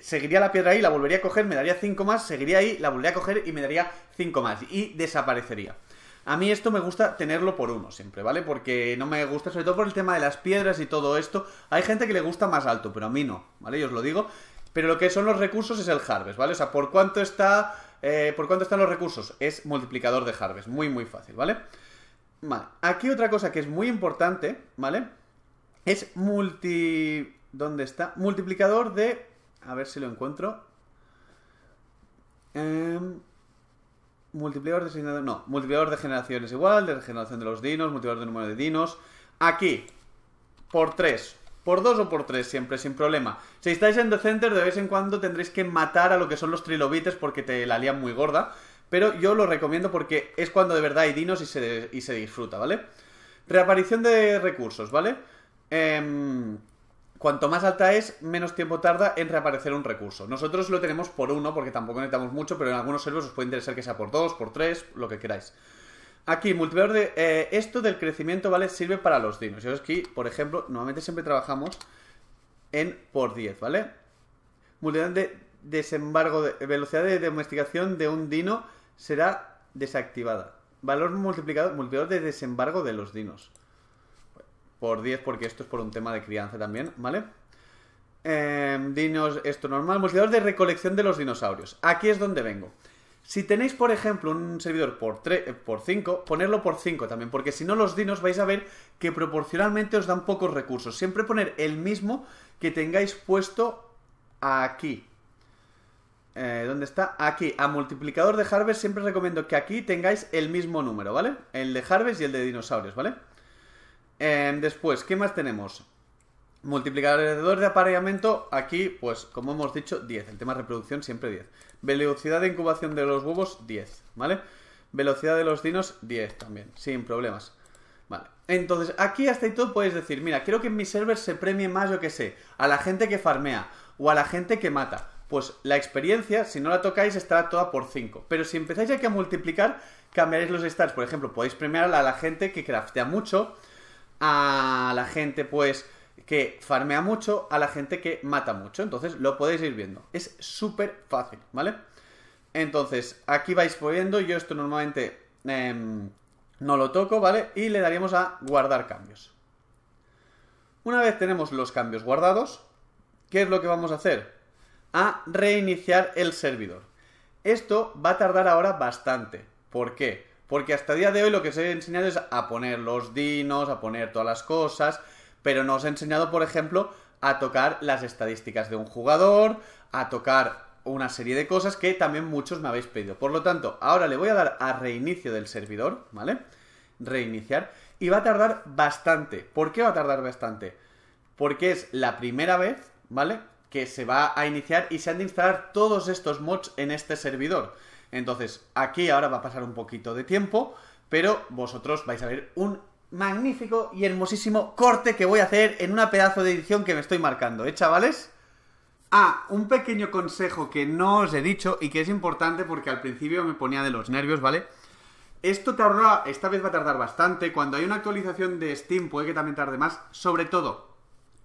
seguiría la piedra ahí, la volvería a coger, me daría 5 más, seguiría ahí, la volvería a coger y me daría 5 más. Y desaparecería. A mí esto me gusta tenerlo por uno siempre, ¿vale? Porque no me gusta, sobre todo por el tema de las piedras y todo esto. Hay gente que le gusta más alto, pero a mí no, ¿vale? Yo os lo digo. Pero lo que son los recursos es el harvest, ¿vale? O sea, ¿por cuánto está. Eh, ¿Por cuánto están los recursos? Es multiplicador de harvest. Muy, muy fácil, ¿vale? Vale. Aquí otra cosa que es muy importante, ¿vale? Es multi. ¿Dónde está? Multiplicador de. A ver si lo encuentro. Em, multiplicador de generaciones. No, multiplicador de generaciones igual, de generación de los dinos, multiplicador de número de dinos. Aquí, por 3. Por dos o por tres siempre, sin problema. Si estáis en The Center, de vez en cuando tendréis que matar a lo que son los trilobites porque te la lían muy gorda. Pero yo lo recomiendo porque es cuando de verdad hay dinos y se, disfruta, ¿vale? Reaparición de recursos, ¿vale? Em, cuanto más alta es, menos tiempo tarda en reaparecer un recurso. Nosotros lo tenemos por uno porque tampoco necesitamos mucho, pero en algunos servers os puede interesar que sea por dos, por tres, lo que queráis. Aquí, multiplicador de... Eh, esto del crecimiento, ¿vale? Sirve para los dinos. es aquí, por ejemplo, normalmente siempre trabajamos en por 10, ¿vale? Multiplicador de desembargo, de velocidad de domesticación de un dino será desactivada. Valor multiplicador, multiplicador de desembargo de los dinos. Por 10, porque esto es por un tema de crianza también, ¿vale? Em, dinos, esto normal. Multiplicador de recolección de los dinosaurios. Aquí es donde vengo. Si tenéis, por ejemplo, un servidor por, 3, eh, por 5, ponerlo por 5 también, porque si no los dinos vais a ver que proporcionalmente os dan pocos recursos. Siempre poner el mismo que tengáis puesto aquí. Eh, ¿Dónde está? Aquí, a multiplicador de Harvest siempre recomiendo que aquí tengáis el mismo número, ¿vale? El de Harvest y el de dinosaurios, ¿vale? Em, después, ¿qué más tenemos? Multiplicador de apareamiento, aquí, pues, como hemos dicho, 10. El tema de reproducción siempre 10. Velocidad de incubación de los huevos, 10, ¿vale? Velocidad de los dinos, 10 también, sin problemas. Vale, entonces aquí hasta ahí todo podéis decir, mira, quiero que mi server se premie más, yo que sé, a la gente que farmea o a la gente que mata. Pues la experiencia, si no la tocáis, estará toda por 5. Pero si empezáis aquí a multiplicar, cambiaréis los stars. Por ejemplo, podéis premiar a la gente que craftea mucho, a la gente, pues, que farmea mucho a la gente que mata mucho. Entonces lo podéis ir viendo. Es súper fácil, ¿vale? Entonces, aquí vais poniendo. Yo esto normalmente em, no lo toco, ¿vale? Y le daríamos a guardar cambios. Una vez tenemos los cambios guardados, ¿qué es lo que vamos a hacer? A reiniciar el servidor. Esto va a tardar ahora bastante. ¿Por qué? Porque hasta el día de hoy lo que os he enseñado es a poner los dinos, a poner todas las cosas, pero nos he enseñado, por ejemplo, a tocar las estadísticas de un jugador, a tocar una serie de cosas que también muchos me habéis pedido. Por lo tanto, ahora le voy a dar a reinicio del servidor, ¿vale? Reiniciar. Y va a tardar bastante. ¿Por qué va a tardar bastante? Porque es la primera vez, ¿vale? Que se va a iniciar y se han de instalar todos estos mods en este servidor. Entonces, aquí ahora va a pasar un poquito de tiempo, pero vosotros vais a ver un magnífico y hermosísimo corte que voy a hacer en una pedazo de edición que me estoy marcando, ¿eh, chavales? Ah, un pequeño consejo que no os he dicho y que es importante porque al principio me ponía de los nervios, ¿vale? Esto tardará, esta vez va a tardar bastante, cuando hay una actualización de Steam puede que también tarde más, sobre todo,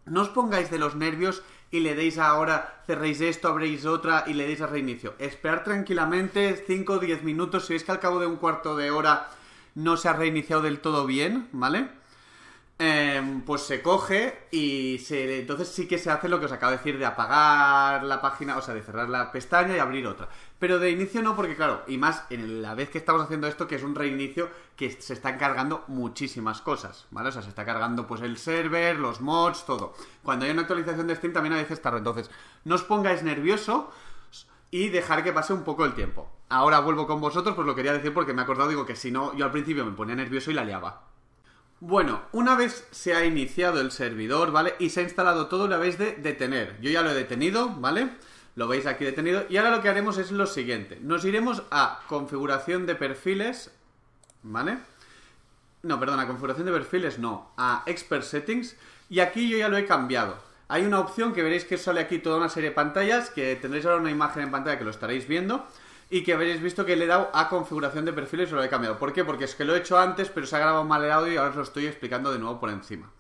no os pongáis de los nervios y le deis ahora, cerréis esto, abréis otra y le deis a reinicio. Esperad tranquilamente 5 o 10 minutos, si veis que al cabo de un cuarto de hora no se ha reiniciado del todo bien, ¿vale? Em, pues se coge y se, entonces sí que se hace lo que os acabo de decir de apagar la página, o sea, de cerrar la pestaña y abrir otra. Pero de inicio no, porque claro, y más en la vez que estamos haciendo esto, que es un reinicio que se están cargando muchísimas cosas, ¿vale? O sea, se está cargando pues el server, los mods, todo. Cuando hay una actualización de Steam también a veces tarda. Entonces, no os pongáis nervioso y dejar que pase un poco el tiempo ahora vuelvo con vosotros, pues lo quería decir porque me he acordado, digo que si no, yo al principio me ponía nervioso y la liaba. Bueno, una vez se ha iniciado el servidor, ¿vale? Y se ha instalado todo, la habéis de detener. Yo ya lo he detenido, ¿vale? Lo veis aquí detenido. Y ahora lo que haremos es lo siguiente. Nos iremos a configuración de perfiles, ¿vale? No, perdón, a configuración de perfiles no, a expert settings. Y aquí yo ya lo he cambiado. Hay una opción que veréis que sale aquí toda una serie de pantallas, que tendréis ahora una imagen en pantalla que lo estaréis viendo y que habréis visto que le he dado a configuración de perfil y lo he cambiado. ¿Por qué? Porque es que lo he hecho antes, pero se ha grabado mal el audio y ahora os lo estoy explicando de nuevo por encima.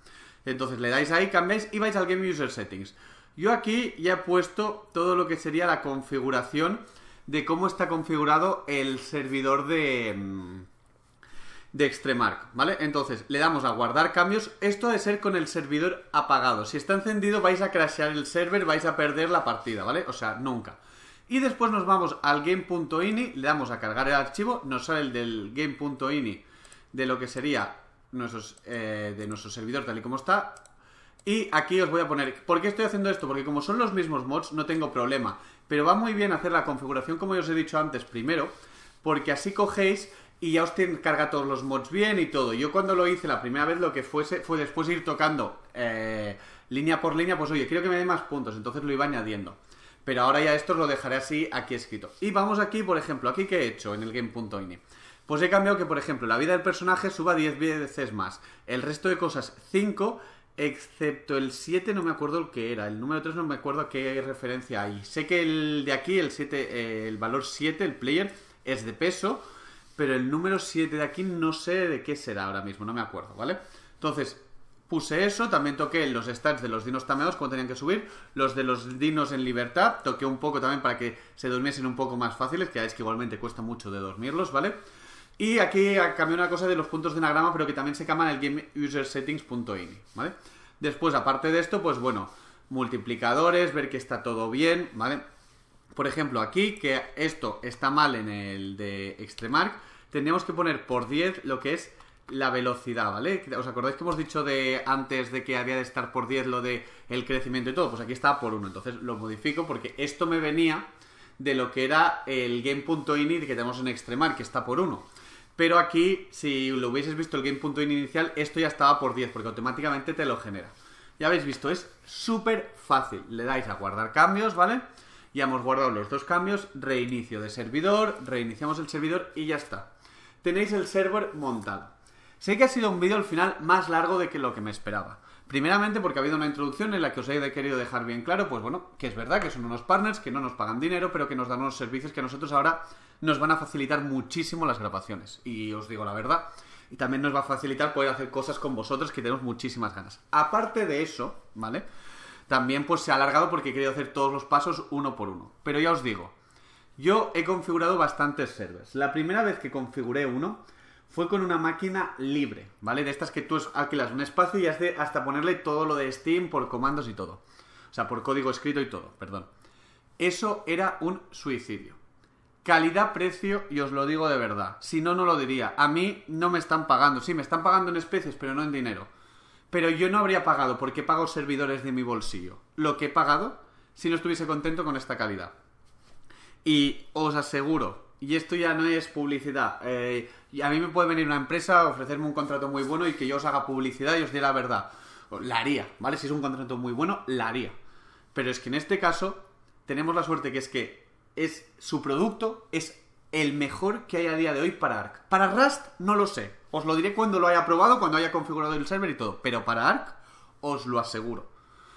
Entonces le dais ahí, cambiáis y vais al Game User Settings. Yo aquí ya he puesto todo lo que sería la configuración de cómo está configurado el servidor de, mm, de Extremark, ¿vale? Entonces le damos a guardar cambios. Esto ha de ser con el servidor apagado. Si está encendido vais a crashear el server, vais a perder la partida, ¿vale? O sea, nunca. Y después nos vamos al game.ini, le damos a cargar el archivo, nos sale el del game.ini de lo que sería nuestros, eh, de nuestro servidor tal y como está. Y aquí os voy a poner, ¿por qué estoy haciendo esto? Porque como son los mismos mods no tengo problema, pero va muy bien hacer la configuración como os he dicho antes primero, porque así cogéis y ya os carga todos los mods bien y todo. Yo cuando lo hice la primera vez lo que fuese fue después ir tocando eh, línea por línea, pues oye, quiero que me dé más puntos, entonces lo iba añadiendo. Pero ahora ya esto lo dejaré así aquí escrito. Y vamos aquí, por ejemplo, aquí que he hecho en el game.ini. Pues he cambiado que, por ejemplo, la vida del personaje suba 10 veces más. El resto de cosas 5, excepto el 7, no me acuerdo el que era. El número 3 no me acuerdo qué referencia hay. Sé que el de aquí, el 7, eh, el valor 7, el player, es de peso. Pero el número 7 de aquí no sé de qué será ahora mismo, no me acuerdo, ¿vale? Entonces, Puse eso, también toqué los stats de los dinos tameados, cuando tenían que subir, los de los dinos en libertad, toqué un poco también para que se durmiesen un poco más fáciles, que es que igualmente cuesta mucho de dormirlos, ¿vale? Y aquí cambié una cosa de los puntos de anagrama, pero que también se cambia en el gameusersettings.ini, ¿vale? Después, aparte de esto, pues bueno, multiplicadores, ver que está todo bien, ¿vale? Por ejemplo, aquí, que esto está mal en el de Extremark, tenemos que poner por 10 lo que es la velocidad, ¿vale? ¿Os acordáis que hemos dicho de antes de que había de estar por 10 lo de el crecimiento y todo? Pues aquí está por 1, entonces lo modifico porque esto me venía de lo que era el game.init que tenemos en Extremar, que está por 1. Pero aquí, si lo hubieses visto el game.init inicial, esto ya estaba por 10 porque automáticamente te lo genera. Ya habéis visto, es súper fácil. Le dais a guardar cambios, ¿vale? Ya hemos guardado los dos cambios, reinicio de servidor, reiniciamos el servidor y ya está. Tenéis el server montado. Sé que ha sido un vídeo al final más largo de que lo que me esperaba. Primeramente porque ha habido una introducción en la que os he querido dejar bien claro, pues bueno, que es verdad que son unos partners que no nos pagan dinero, pero que nos dan unos servicios que a nosotros ahora nos van a facilitar muchísimo las grabaciones. Y os digo la verdad, y también nos va a facilitar poder hacer cosas con vosotros que tenemos muchísimas ganas. Aparte de eso, ¿vale? También pues se ha alargado porque he querido hacer todos los pasos uno por uno. Pero ya os digo, yo he configurado bastantes servers. La primera vez que configuré uno, fue con una máquina libre, ¿vale? De estas que tú alquilas un espacio y de hasta ponerle todo lo de Steam por comandos y todo. O sea, por código escrito y todo, perdón. Eso era un suicidio. Calidad, precio, y os lo digo de verdad. Si no, no lo diría. A mí no me están pagando. Sí, me están pagando en especies, pero no en dinero. Pero yo no habría pagado porque pago servidores de mi bolsillo. Lo que he pagado si no estuviese contento con esta calidad. Y os aseguro y esto ya no es publicidad. Eh, y a mí me puede venir una empresa a ofrecerme un contrato muy bueno y que yo os haga publicidad y os dé la verdad. La haría, ¿vale? Si es un contrato muy bueno, la haría. Pero es que en este caso tenemos la suerte que es que es su producto es el mejor que hay a día de hoy para Arc. Para Rust no lo sé. Os lo diré cuando lo haya probado, cuando haya configurado el server y todo. Pero para Arc os lo aseguro.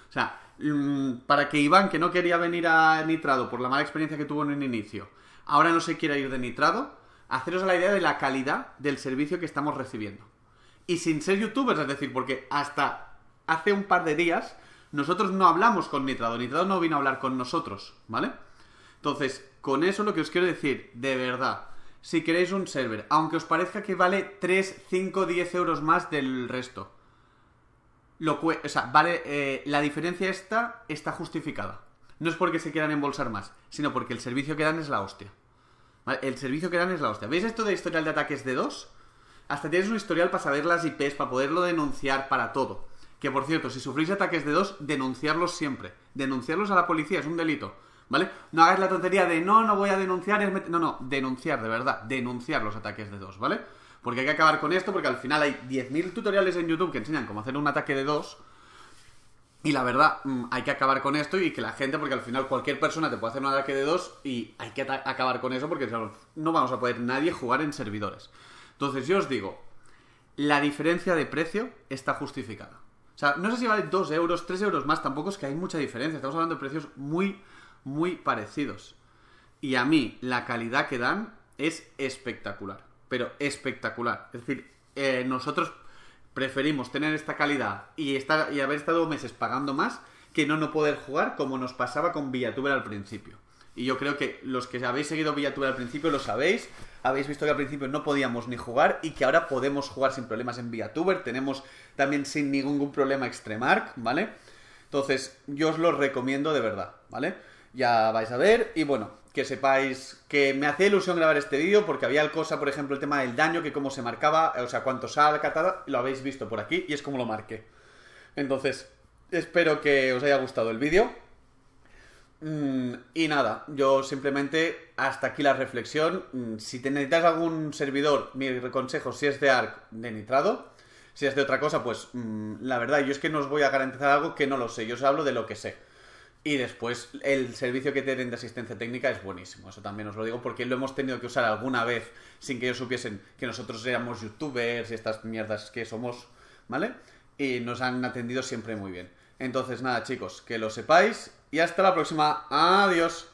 O sea, mm, para que Iván, que no quería venir a Nitrado por la mala experiencia que tuvo en el inicio, ahora no se quiere ir de nitrado, haceros la idea de la calidad del servicio que estamos recibiendo. Y sin ser youtubers, es decir, porque hasta hace un par de días nosotros no hablamos con nitrado, nitrado no vino a hablar con nosotros, ¿vale? Entonces, con eso lo que os quiero decir, de verdad, si queréis un server, aunque os parezca que vale 3, 5, 10 euros más del resto, lo vale, eh, la diferencia está justificada. No es porque se quieran embolsar más, sino porque el servicio que dan es la hostia. ¿Vale? El servicio que dan es la hostia. ¿Veis esto de historial de ataques de dos? Hasta tienes un historial para saber las IPs, para poderlo denunciar, para todo. Que por cierto, si sufrís ataques de dos, denunciarlos siempre. Denunciarlos a la policía es un delito. ¿Vale? No hagáis la tontería de no, no voy a denunciar. no, no, denunciar, de verdad. Denunciar los ataques de dos, ¿vale? Porque hay que acabar con esto, porque al final hay 10.000 tutoriales en YouTube que enseñan cómo hacer un ataque de dos y la verdad, mm, hay que acabar con esto y que la gente, porque al final cualquier persona te puede hacer un ataque de dos y hay que acabar con eso porque no vamos a poder nadie jugar en servidores. Entonces yo os digo, la diferencia de precio está justificada. O sea, no sé si vale 2 euros, 3 euros más, tampoco es que hay mucha diferencia. Estamos hablando de precios muy, muy parecidos. Y a mí, la calidad que dan es espectacular. Pero espectacular. Es decir, eh, nosotros preferimos tener esta calidad y, estar, y haber estado meses pagando más que no no poder jugar como nos pasaba con Villatuber al principio. Y yo creo que los que habéis seguido Villatuber al principio lo sabéis, habéis visto que al principio no podíamos ni jugar y que ahora podemos jugar sin problemas en Villatuber, tenemos también sin ningún problema Extremark, ¿vale? Entonces, yo os lo recomiendo de verdad, ¿vale? Ya vais a ver y bueno, que sepáis que me hacía ilusión grabar este vídeo porque había cosa, por ejemplo, el tema del daño, que cómo se marcaba, o sea, cuánto sal, catada, lo habéis visto por aquí y es como lo marqué. Entonces, espero que os haya gustado el vídeo. Mm, y nada, yo simplemente hasta aquí la reflexión. Mm, si te necesitas algún servidor, mi consejo, si es de ARC, de nitrado. Si es de otra cosa, pues mm, la verdad, yo es que no os voy a garantizar algo que no lo sé. Yo os hablo de lo que sé. Y después el servicio que tienen de asistencia técnica es buenísimo. Eso también os lo digo porque lo hemos tenido que usar alguna vez sin que ellos supiesen que nosotros éramos youtubers y estas mierdas que somos, ¿vale? Y nos han atendido siempre muy bien. Entonces nada chicos, que lo sepáis y hasta la próxima. Adiós.